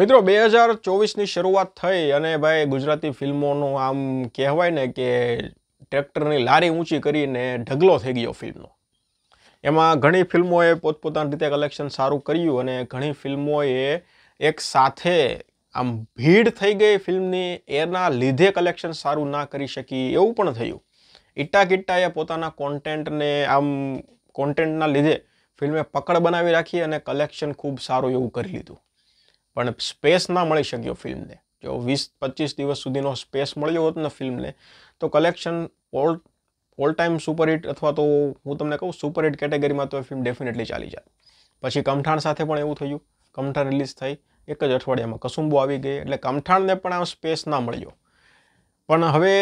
મિત્રો બે હજાર ચોવીસની શરૂઆત થઈ અને ભાઈ ગુજરાતી ફિલ્મોનું આમ કહેવાય ને કે ટ્રેક્ટરની લારી ઊંચી કરીને ઢગલો થઈ ગયો ફિલ્મનો એમાં ઘણી ફિલ્મોએ પોતપોતાની રીતે કલેક્શન સારું કર્યું અને ઘણી ફિલ્મોએ એક સાથે આમ ભીડ થઈ ગઈ ફિલ્મની એના લીધે કલેક્શન સારું ના કરી શકી એવું પણ થયું ઇટ્ટા કિટ્ટાએ પોતાના કોન્ટેન્ટને આમ કોન્ટેન્ટના લીધે ફિલ્મે પકડ બનાવી રાખી અને કલેક્શન ખૂબ સારું એવું કરી લીધું પણ સ્પેસ ના મળી શક્યો ફિલ્મને જો વીસ પચીસ દિવસ સુધીનો સ્પેસ મળ્યો હોત ને ફિલ્મને તો collection all all time superhit અથવા તો હું તમને કહું સુપરહિટ કેટેગરીમાં તો એ ફિલ્મ ડેફિનેટલી ચાલી જાય પછી કમઠાણ સાથે પણ એવું થયું કમઠાણ રિલીઝ થઈ એક જ અઠવાડિયામાં કસુંબો આવી ગઈ એટલે કમઠાણને પણ આ સ્પેસ ના મળ્યો પણ હવે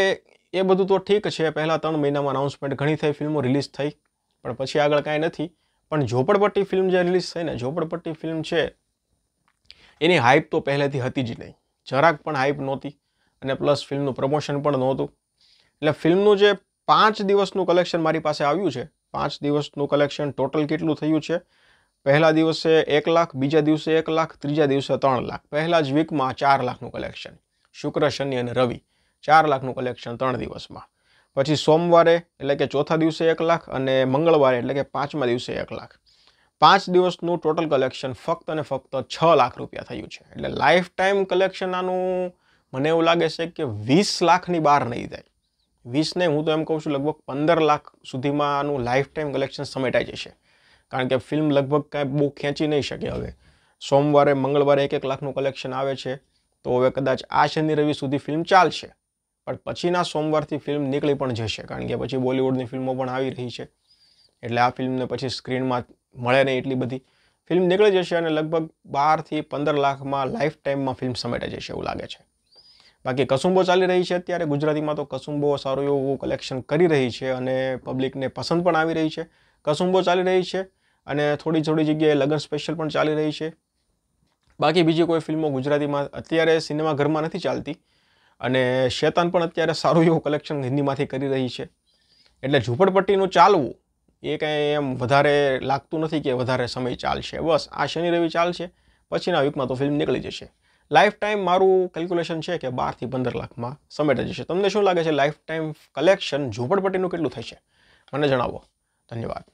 એ બધું તો ઠીક છે પહેલાં ત્રણ મહિનામાં અનાઉન્સમેન્ટ ઘણી થઈ ફિલ્મો રિલીઝ થઈ પણ પછી આગળ કાંઈ નથી પણ ઝોપડપટ્ટી ફિલ્મ જે રિલીઝ થઈ ને ઝોપડપટ્ટી ફિલ્મ છે એની હાઇપ તો પહેલેથી હતી જ નહીં જરાક પણ હાઇપ નહોતી અને પ્લસ ફિલ્મનું પ્રમોશન પણ નહોતું એટલે ફિલ્મનું જે પાંચ દિવસનું કલેક્શન મારી પાસે આવ્યું છે પાંચ દિવસનું કલેક્શન ટોટલ કેટલું થયું છે પહેલા દિવસે એક લાખ બીજા દિવસે એક લાખ ત્રીજા દિવસે ત્રણ લાખ પહેલા જ વીકમાં ચાર લાખનું કલેક્શન શુક્ર શનિ અને રવિ ચાર લાખનું કલેક્શન ત્રણ દિવસમાં પછી સોમવારે એટલે કે ચોથા દિવસે એક લાખ અને મંગળવારે એટલે કે પાંચમા દિવસે એક લાખ પાંચ દિવસનું ટોટલ કલેક્શન ફક્ત અને ફક્ત છ લાખ રૂપિયા થયું છે એટલે લાઈફ ટાઈમ કલેક્શન આનું મને એવું લાગે છે કે વીસ લાખની બહાર નહીં જાય વીસને હું તો એમ કહું છું લગભગ પંદર લાખ સુધીમાં આનું લાઈફ ટાઈમ કલેક્શન સમેટાઈ જશે કારણ કે ફિલ્મ લગભગ કાંઈ બહુ ખેંચી નહીં શકે હવે સોમવારે મંગળવારે એક એક લાખનું કલેક્શન આવે છે તો હવે કદાચ આ શનિ રવિ સુધી ફિલ્મ ચાલશે પણ પછીના સોમવારથી ફિલ્મ નીકળી પણ જશે કારણ કે પછી બોલિવૂડની ફિલ્મો પણ આવી રહી છે એટલે આ ફિલ્મને પછી સ્ક્રીનમાં મળે નહીં એટલી બધી ફિલ્મ નીકળી જશે અને લગભગ બારથી પંદર લાખમાં લાઈફ ટાઈમમાં ફિલ્મ સમેટા જશે એવું લાગે છે બાકી કસુંબો ચાલી રહી છે અત્યારે ગુજરાતીમાં તો કસુંબો સારું એવું કલેક્શન કરી રહી છે અને પબ્લિકને પસંદ પણ આવી રહી છે કસુંબો ચાલી રહી છે અને થોડી થોડી જગ્યાએ લગ્ન સ્પેશિયલ પણ ચાલી રહી છે બાકી બીજી કોઈ ફિલ્મો ગુજરાતીમાં અત્યારે સિનેમાઘરમાં નથી ચાલતી અને શેતાન પણ અત્યારે સારું એવું કલેક્શન હિન્દીમાંથી કરી રહી છે એટલે ઝૂંપડપટ્ટીનું ચાલવું એ કંઈ એમ વધારે લાગતું નથી કે વધારે સમય ચાલશે બસ આ શનિ રવિ ચાલશે પછીના વીકમાં તો ફિલ્મ નીકળી જશે લાઈફ ટાઈમ મારું કેલ્ક્યુલેશન છે કે બારથી પંદર લાખમાં સમેટા જશે તમને શું લાગે છે લાઈફ ટાઈમ કલેક્શન ઝૂંપડપટ્ટીનું કેટલું થશે મને જણાવો ધન્યવાદ